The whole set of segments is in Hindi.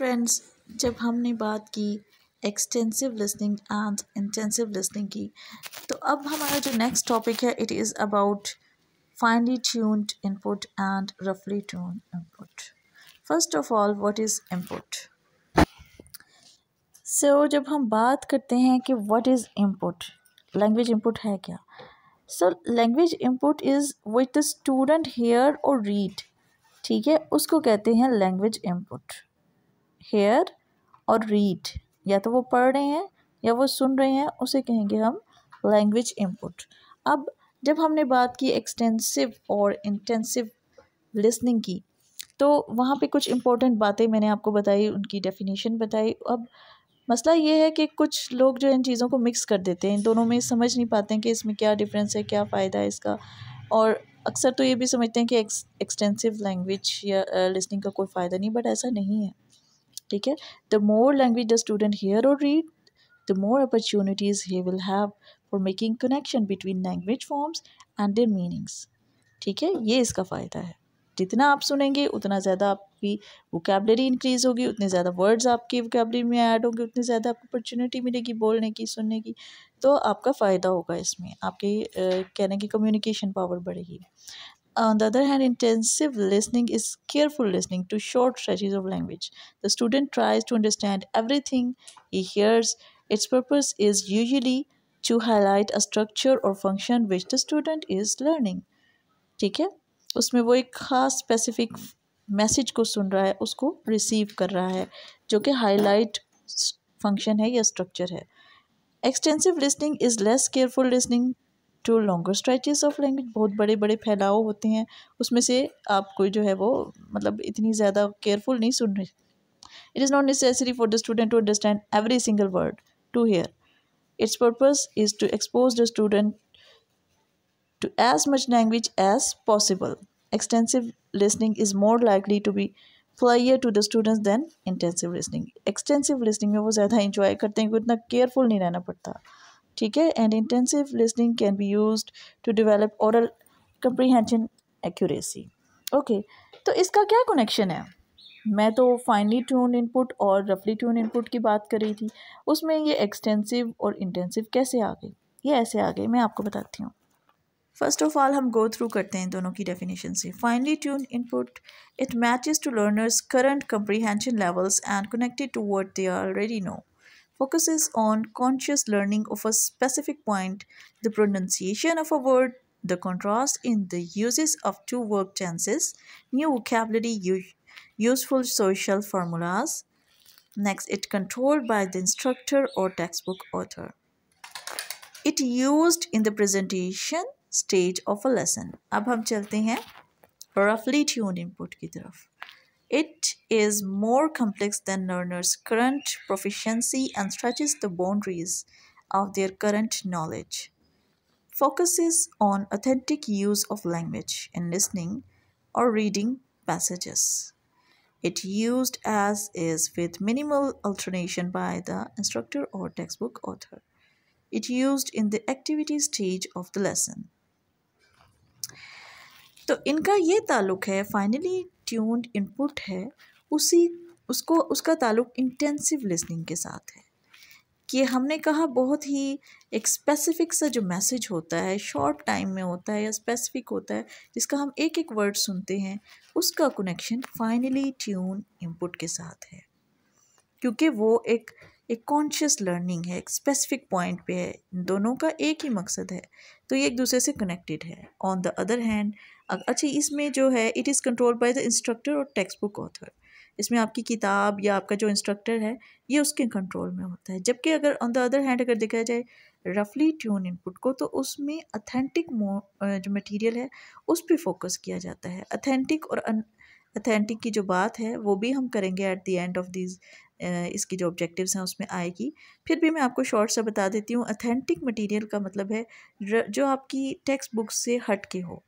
फ्रेंड्स जब हमने बात की extensive listening and intensive listening की तो अब हमारा जो नेक्स्ट टॉपिक है it is about finely tuned input and रफली tune input first of all what is input so जब हम बात करते हैं कि what is input language input है क्या so language input is with the student hear और रीड ठीक है उसको कहते हैं लैंग्वेज इनपुट हेयर और रीड या तो वो पढ़ रहे हैं या वो सुन रहे हैं उसे कहेंगे हम लैंग्वेज इनपुट अब जब हमने बात की एक्सटेंसिव और इंटेंसिव लिसनिंग की तो वहाँ पे कुछ इम्पोर्टेंट बातें मैंने आपको बताई उनकी डेफिनेशन बताई अब मसला ये है कि कुछ लोग जो इन चीज़ों को मिक्स कर देते हैं इन दोनों में समझ नहीं पाते हैं कि इसमें क्या डिफरेंस है क्या फ़ायदा है इसका और अक्सर तो ये भी समझते हैं कि एक्सटेंसिव लैंग्वेज या लिसनिंग का कोई फ़ायदा नहीं बट ऐसा नहीं है ठीक है the more language the student hear और read the more opportunities he will have for making connection between language forms and their meanings ठीक है ये इसका फ़ायदा है जितना आप सुनेंगे उतना ज़्यादा आपकी वोकेबलरी इंक्रीज़ होगी उतने ज़्यादा वर्ड्स आपकी वोकेबलरी में ऐड होंगे उतने ज़्यादा आपको अपॉर्चुनिटी मिलेगी बोलने की सुनने की तो आपका फ़ायदा होगा इसमें आपके कहने की कम्युनिकेशन पावर बढ़ेगी On the other hand, intensive listening is careful listening to short stretches of language. The student tries to understand everything he hears. Its purpose is usually to highlight a structure or function which the student is learning. ठीक है उसमें वो एक ख़ास स्पेसिफिक मैसेज को सुन रहा है उसको रिसीव कर रहा है जो कि हाईलाइट फंक्शन है या स्ट्रक्चर है extensive listening is less careful listening to longer stretches of language बहुत बड़े बड़े फैलाव होते हैं उसमें से आप कोई जो है वो मतलब इतनी ज़्यादा केयरफुल नहीं सुन रहे it is not necessary for the student to understand every single word to hear its purpose is to expose the student to as much language as possible extensive listening is more likely to be flyer to the students than intensive listening extensive listening में वो ज़्यादा इंजॉय करते हैं क्योंकि इतना केयरफुल नहीं रहना पड़ता ठीक है and intensive listening can be use to develop aural comprehension accuracy okay तो इसका क्या कनेक्शन है मैं तो फाइनली ट्यून इनपुट और रफली ट्यून इनपुट की बात कर रही थी उसमें ये एक्सटेंसिव और इंटेंसिव कैसे आ गई ये ऐसे आ गई मैं आपको बताती हूँ फर्स्ट ऑफ ऑल हम गो थ्रू करते हैं दोनों की डेफिनेशन से finely tune input it matches to learners current comprehension levels and connected to word they already know focuses on conscious learning of a specific point, the pronunciation of a word, the contrast in the uses of two verb tenses, new vocabulary, useful social formulas. Next, it controlled by the instructor or textbook author. It used in the presentation stage of a lesson. अब हम चलते हैं roughly ट्यून input की तरफ it is more complex than learners' current proficiency and stretches the boundaries of their current knowledge. Focuses on authentic use of language in listening or reading passages. It used as is with minimal alternation by the instructor or textbook author. It used in the activity stage of the lesson. तो इनका ये ताल्लुक है फाइनली ट्यून्ड इनपुट है उसी उसको उसका ताल्लुक इंटेंसिव लिसनिंग के साथ है कि हमने कहा बहुत ही एक स्पेसिफिक सा जो मैसेज होता है शॉर्ट टाइम में होता है या स्पेसिफिक होता है जिसका हम एक एक वर्ड सुनते हैं उसका कनेक्शन फाइनली ट्यून इनपुट के साथ है क्योंकि वो एक एक कॉन्शियस लर्निंग है एक स्पेसिफिक पॉइंट पे है दोनों का एक ही मकसद है तो ये एक दूसरे से कनेक्टेड है ऑन द अदर हैंड अच्छा इसमें जो है it is control by the instructor और टेक्स्ट बुक ऑथर इसमें आपकी किताब या आपका जो इंस्ट्रक्टर है ये उसके कंट्रोल में होता है जबकि अगर ऑन द अदर हैंड अगर देखा जाए रफली ट्यून इनपुट को तो उसमें अथेंटिक जो मटेरियल है उस पर फोकस किया जाता है अथेंटिक और अथेंटिक की जो बात है वो भी हम करेंगे at the end of this इसकी जो ऑब्जेक्टिव्स हैं उसमें आएगी फिर भी मैं आपको शॉर्ट सा बता देती हूँ अथेंटिक मटेरियल का मतलब है जो आपकी टेक्स्ट बुक से हट के हो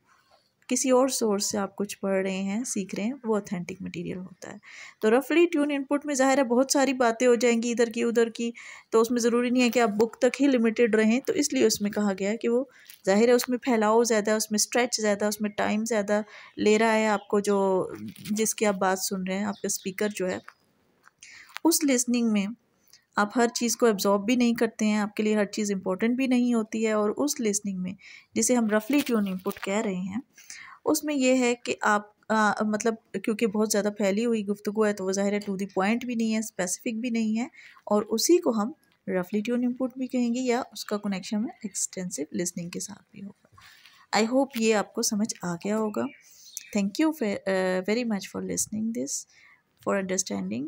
किसी और सोर्स से आप कुछ पढ़ रहे हैं सीख रहे हैं वो अथेंटिक मटेरियल होता है तो रफली ट्यून इनपुट में ज़ाहिर है बहुत सारी बातें हो जाएंगी इधर की उधर की तो उसमें ज़रूरी नहीं है कि आप बुक तक ही लिमिटेड रहें तो इसलिए उसमें कहा गया कि वो ज़ाहिर है उसमें फैलाव ज़्यादा उसमें स्ट्रेच ज़्यादा उसमें टाइम ज़्यादा ले रहा है आपको जो जिसकी आप बात सुन रहे हैं आपका स्पीकर जो है उस लिसनिंग में आप हर चीज़ को एब्जॉर्ब भी नहीं करते हैं आपके लिए हर चीज़ इंपॉर्टेंट भी नहीं होती है और उस लिसनिंग में जिसे हम रफली ट्यून इनपुट कह रहे हैं उसमें यह है कि आप आ, मतलब क्योंकि बहुत ज़्यादा फैली हुई गुफ्तु है तो वह ज़ाहिर है टू दी पॉइंट भी नहीं है स्पेसिफिक भी नहीं है और उसी को हम रफली ट्यून इनपुट भी कहेंगे या उसका कनेक्शन में एक्सटेंसिव लिसनिंग के साथ भी होगा आई होप ये आपको समझ आ गया होगा thank you very much for listening this for understanding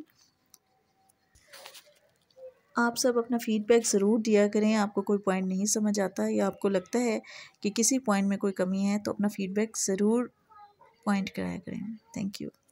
आप सब अपना फीडबैक ज़रूर दिया करें आपको कोई पॉइंट नहीं समझ आता या आपको लगता है कि किसी पॉइंट में कोई कमी है तो अपना फीडबैक ज़रूर पॉइंट कराया करें थैंक यू